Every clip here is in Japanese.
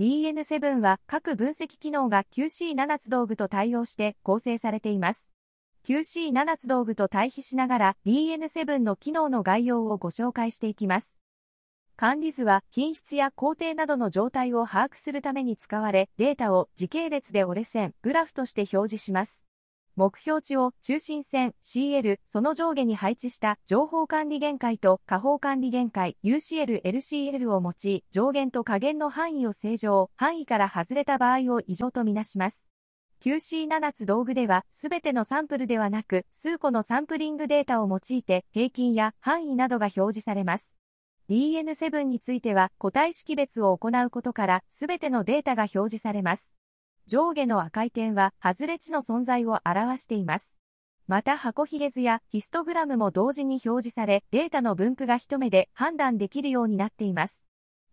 DN7 は各分析機能が QC7 つ道具と対応して構成されています。QC7 つ道具と対比しながら DN7 の機能の概要をご紹介していきます。管理図は品質や工程などの状態を把握するために使われ、データを時系列で折れ線、グラフとして表示します。目標値を中心線 CL その上下に配置した情報管理限界と下方管理限界 UCL、LCL を用い上限と下限の範囲を正常、範囲から外れた場合を異常とみなします。QC7 つ道具では全てのサンプルではなく数個のサンプリングデータを用いて平均や範囲などが表示されます。DN7 については個体識別を行うことから全てのデータが表示されます。上下の赤い点は外れ値の存在を表しています。また箱ひげ図やヒストグラムも同時に表示され、データの分布が一目で判断できるようになっています。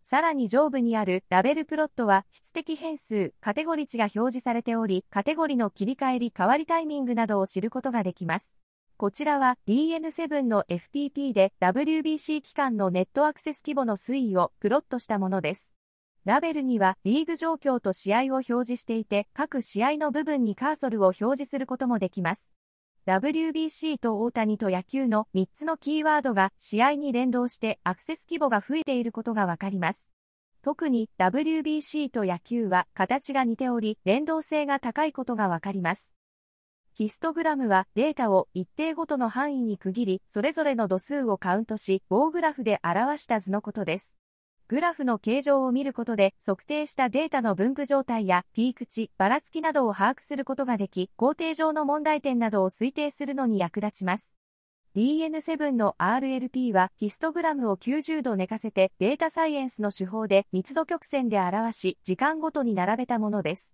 さらに上部にあるラベルプロットは質的変数、カテゴリ値が表示されており、カテゴリの切り替えり変わりタイミングなどを知ることができます。こちらは DN7 の FTP で WBC 期間のネットアクセス規模の推移をプロットしたものです。ラベルにはリーグ状況と試合を表示していて、各試合の部分にカーソルを表示することもできます。WBC と大谷と野球の3つのキーワードが試合に連動してアクセス規模が増えていることがわかります。特に WBC と野球は形が似ており、連動性が高いことがわかります。ヒストグラムはデータを一定ごとの範囲に区切り、それぞれの度数をカウントし、棒グラフで表した図のことです。グラフの形状を見ることで測定したデータの分布状態やピーク値、ばらつきなどを把握することができ、工程上の問題点などを推定するのに役立ちます。DN7 の RLP はヒストグラムを90度寝かせてデータサイエンスの手法で密度曲線で表し、時間ごとに並べたものです。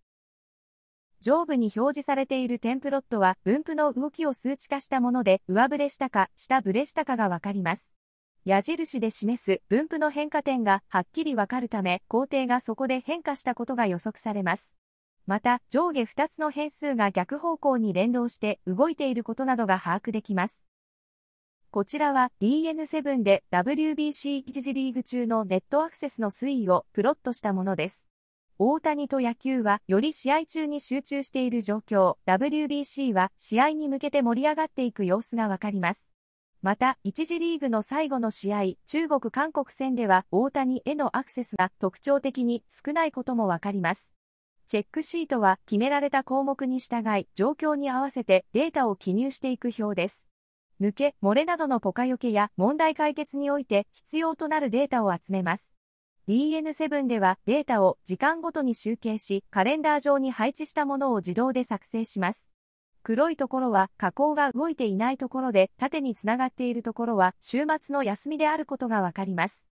上部に表示されているテンプロットは分布の動きを数値化したもので、上振れしたか、下ブれしたかがわかります。矢印で示す分布の変化点がはっきりわかるため、工程がそこで変化したことが予測されます。また、上下2つの変数が逆方向に連動して動いていることなどが把握できます。こちらは DN7 で WBC1 次リーグ中のネットアクセスの推移をプロットしたものです。大谷と野球はより試合中に集中している状況、WBC は試合に向けて盛り上がっていく様子がわかります。また、1次リーグの最後の試合、中国韓国戦では大谷へのアクセスが特徴的に少ないこともわかります。チェックシートは決められた項目に従い、状況に合わせてデータを記入していく表です。抜け、漏れなどのポカよけや問題解決において必要となるデータを集めます。DN7 ではデータを時間ごとに集計し、カレンダー上に配置したものを自動で作成します。黒いところは加工が動いていないところで縦につながっているところは週末の休みであることがわかります。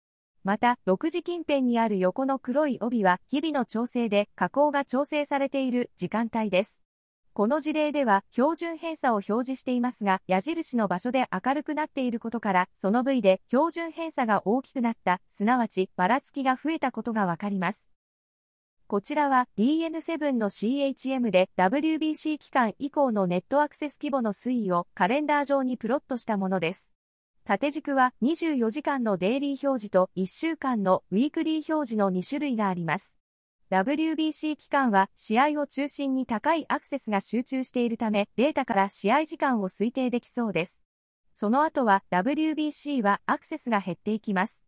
また、6時近辺にある横の黒い帯は日々の調整で加工が調整されている時間帯です。この事例では標準偏差を表示していますが、矢印の場所で明るくなっていることから、その部位で標準偏差が大きくなった、すなわちばらつきが増えたことがわかります。こちらは DN7 の CHM で WBC 期間以降のネットアクセス規模の推移をカレンダー上にプロットしたものです。縦軸は24時間のデイリー表示と1週間のウィークリー表示の2種類があります。WBC 期間は試合を中心に高いアクセスが集中しているためデータから試合時間を推定できそうです。その後は WBC はアクセスが減っていきます。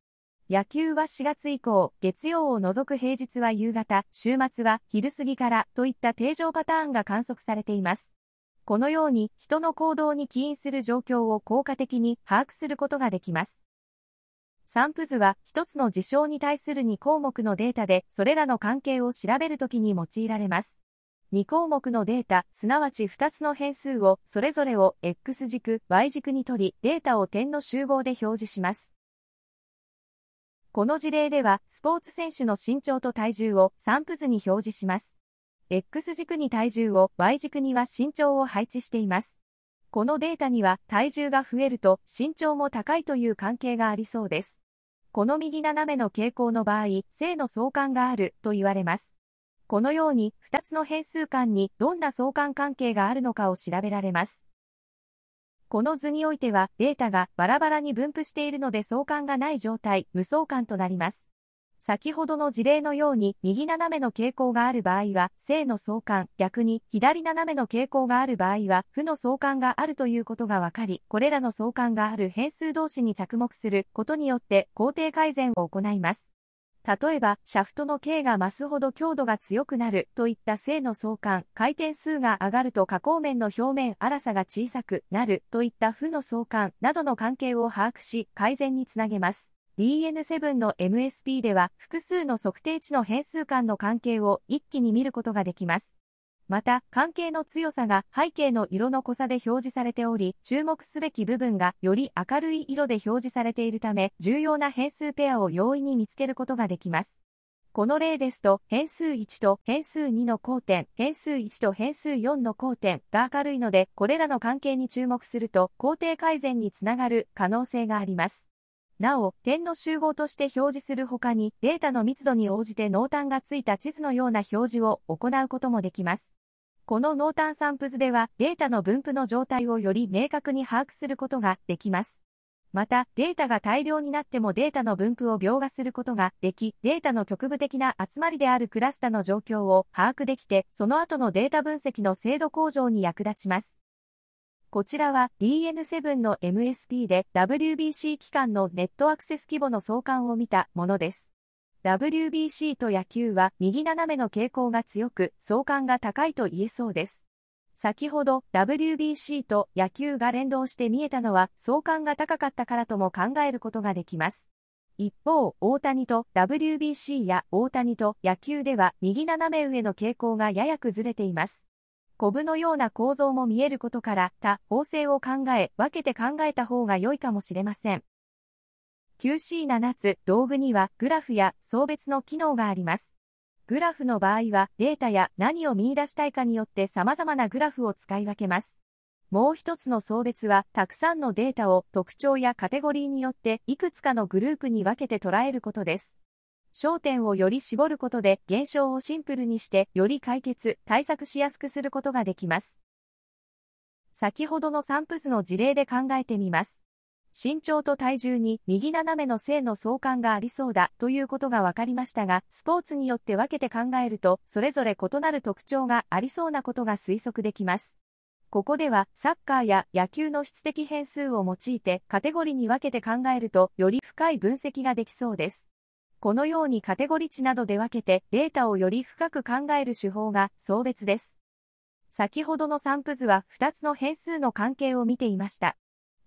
野球は4月以降、月曜を除く平日は夕方、週末は昼過ぎからといった定常パターンが観測されています。このように人の行動に起因する状況を効果的に把握することができます。散布図は一つの事象に対する2項目のデータでそれらの関係を調べるときに用いられます。2項目のデータ、すなわち2つの変数をそれぞれを X 軸、Y 軸にとりデータを点の集合で表示します。この事例では、スポーツ選手の身長と体重を散布図に表示します。X 軸に体重を、Y 軸には身長を配置しています。このデータには、体重が増えると身長も高いという関係がありそうです。この右斜めの傾向の場合、正の相関があると言われます。このように、2つの変数間にどんな相関関係があるのかを調べられます。この図においてはデータがバラバラに分布しているので相関がない状態、無相関となります。先ほどの事例のように右斜めの傾向がある場合は正の相関、逆に左斜めの傾向がある場合は負の相関があるということがわかり、これらの相関がある変数同士に着目することによって工程改善を行います。例えば、シャフトの径が増すほど強度が強くなるといった正の相関、回転数が上がると加工面の表面粗さが小さくなるといった負の相関などの関係を把握し、改善につなげます。DN7 の MSP では複数の測定値の変数間の関係を一気に見ることができます。また、関係の強さが背景の色の濃さで表示されており、注目すべき部分がより明るい色で表示されているため、重要な変数ペアを容易に見つけることができます。この例ですと、変数1と変数2の交点、変数1と変数4の交点が明るいので、これらの関係に注目すると、工程改善につながる可能性があります。なお、点の集合として表示する他に、データの密度に応じて濃淡がついた地図のような表示を行うこともできます。この濃淡散布図ではデータの分布の状態をより明確に把握することができます。また、データが大量になってもデータの分布を描画することができ、データの局部的な集まりであるクラスタの状況を把握できて、その後のデータ分析の精度向上に役立ちます。こちらは DN7 の MSP で WBC 機関のネットアクセス規模の相関を見たものです。WBC と野球は右斜めの傾向が強く、相関が高いと言えそうです。先ほど WBC と野球が連動して見えたのは相関が高かったからとも考えることができます。一方、大谷と WBC や大谷と野球では右斜め上の傾向がやや崩れています。コブのような構造も見えることから、他方性を考え、分けて考えた方が良いかもしれません。QC7 つ道具にはグラフや送別の機能があります。グラフの場合はデータや何を見出したいかによって様々なグラフを使い分けます。もう一つの送別はたくさんのデータを特徴やカテゴリーによっていくつかのグループに分けて捉えることです。焦点をより絞ることで現象をシンプルにしてより解決、対策しやすくすることができます。先ほどの散布図の事例で考えてみます。身長と体重に右斜めの性の相関がありそうだということが分かりましたが、スポーツによって分けて考えると、それぞれ異なる特徴がありそうなことが推測できます。ここでは、サッカーや野球の質的変数を用いてカテゴリに分けて考えると、より深い分析ができそうです。このようにカテゴリ値などで分けてデータをより深く考える手法が層別です。先ほどの散布図は2つの変数の関係を見ていました。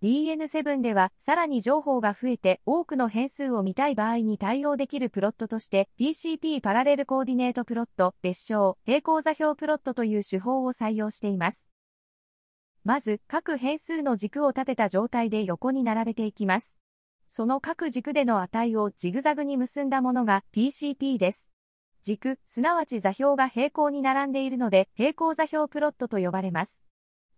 DN7 ではさらに情報が増えて多くの変数を見たい場合に対応できるプロットとして PCP パラレルコーディネートプロット、別称、平行座標プロットという手法を採用しています。まず、各変数の軸を立てた状態で横に並べていきます。その各軸での値をジグザグに結んだものが PCP です。軸、すなわち座標が平行に並んでいるので、平行座標プロットと呼ばれます。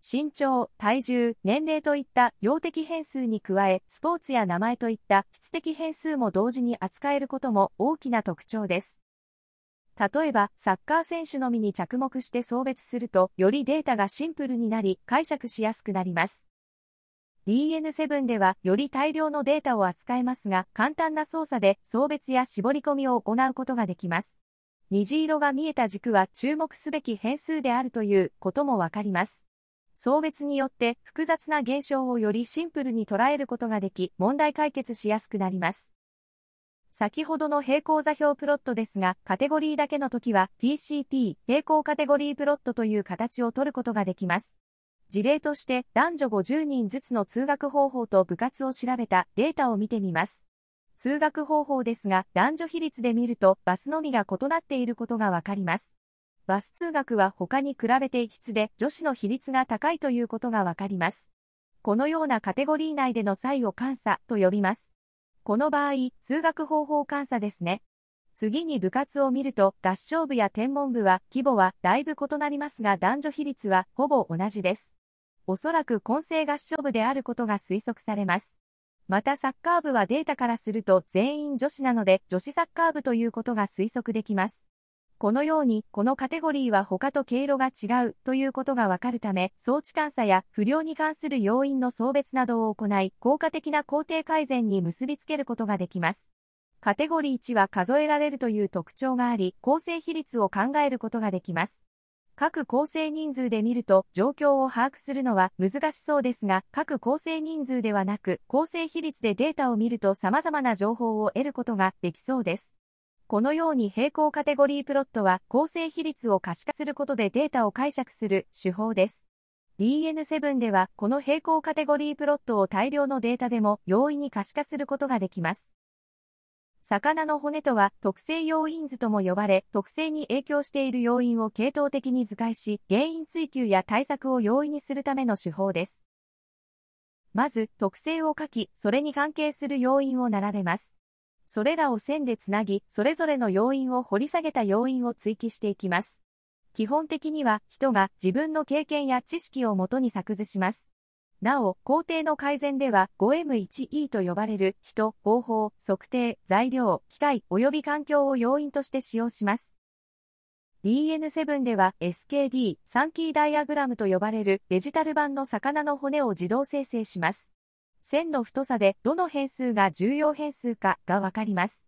身長、体重、年齢といった量的変数に加え、スポーツや名前といった質的変数も同時に扱えることも大きな特徴です。例えば、サッカー選手のみに着目して送別すると、よりデータがシンプルになり、解釈しやすくなります。DN7 では、より大量のデータを扱えますが、簡単な操作で送別や絞り込みを行うことができます。虹色が見えた軸は注目すべき変数であるということもわかります。層別によって複雑な現象をよりシンプルに捉えることができ、問題解決しやすくなります。先ほどの平行座標プロットですが、カテゴリーだけの時は PCP、平行カテゴリープロットという形を取ることができます。事例として、男女50人ずつの通学方法と部活を調べたデータを見てみます。通学方法ですが、男女比率で見ると、バスのみが異なっていることがわかります。バス数学は他に比べて異質で女子の比率が高いということがわかります。このようなカテゴリー内での際を監査と呼びます。この場合、通学方法監査ですね。次に部活を見ると、合唱部や天文部は規模はだいぶ異なりますが男女比率はほぼ同じです。おそらく混成合唱部であることが推測されます。またサッカー部はデータからすると全員女子なので女子サッカー部ということが推測できます。このように、このカテゴリーは他と経路が違うということがわかるため、装置監査や不良に関する要因の送別などを行い、効果的な工程改善に結びつけることができます。カテゴリー1は数えられるという特徴があり、構成比率を考えることができます。各構成人数で見ると状況を把握するのは難しそうですが、各構成人数ではなく、構成比率でデータを見ると様々な情報を得ることができそうです。このように平行カテゴリープロットは構成比率を可視化することでデータを解釈する手法です。DN7 ではこの平行カテゴリープロットを大量のデータでも容易に可視化することができます。魚の骨とは特性要因図とも呼ばれ、特性に影響している要因を系統的に図解し、原因追求や対策を容易にするための手法です。まず、特性を書き、それに関係する要因を並べます。それらを線でつなぎ、それぞれの要因を掘り下げた要因を追記していきます。基本的には、人が自分の経験や知識をもとに作図します。なお、工程の改善では 5M1E と呼ばれる人、方法、測定、材料、機械、及び環境を要因として使用します。DN7 では SKD、3キーダイアグラムと呼ばれるデジタル版の魚の骨を自動生成します。線の太さでどの変数が重要変数かがわかります。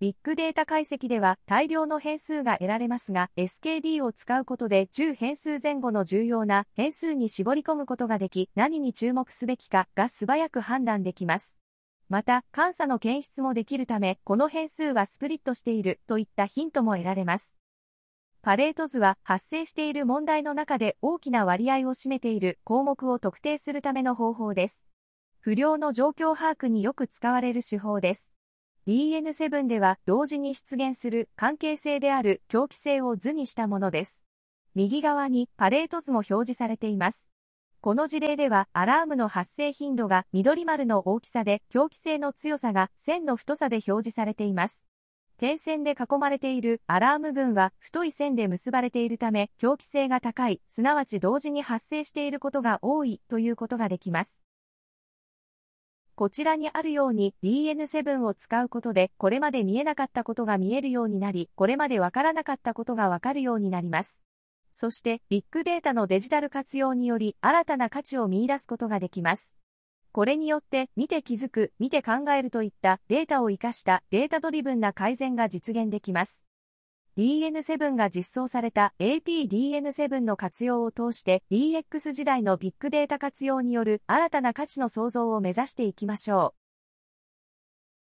ビッグデータ解析では大量の変数が得られますが、SKD を使うことで10変数前後の重要な変数に絞り込むことができ、何に注目すべきかが素早く判断できます。また、監査の検出もできるため、この変数はスプリットしているといったヒントも得られます。パレート図は発生している問題の中で大きな割合を占めている項目を特定するための方法です。不良の状況把握によく使われる手法です。DN7 では同時に出現する関係性である狂気性を図にしたものです。右側にパレート図も表示されています。この事例ではアラームの発生頻度が緑丸の大きさで狂気性の強さが線の太さで表示されています。点線で囲まれているアラーム群は太い線で結ばれているため狂気性が高い、すなわち同時に発生していることが多いということができます。こちらにあるように DN7 を使うことで、これまで見えなかったことが見えるようになり、これまでわからなかったことがわかるようになります。そして、ビッグデータのデジタル活用により、新たな価値を見出すことができます。これによって、見て気づく、見て考えるといったデータを活かしたデータドリブンな改善が実現できます。DN7 が実装された APDN7 の活用を通して DX 時代のビッグデータ活用による新たな価値の創造を目指していきましょう。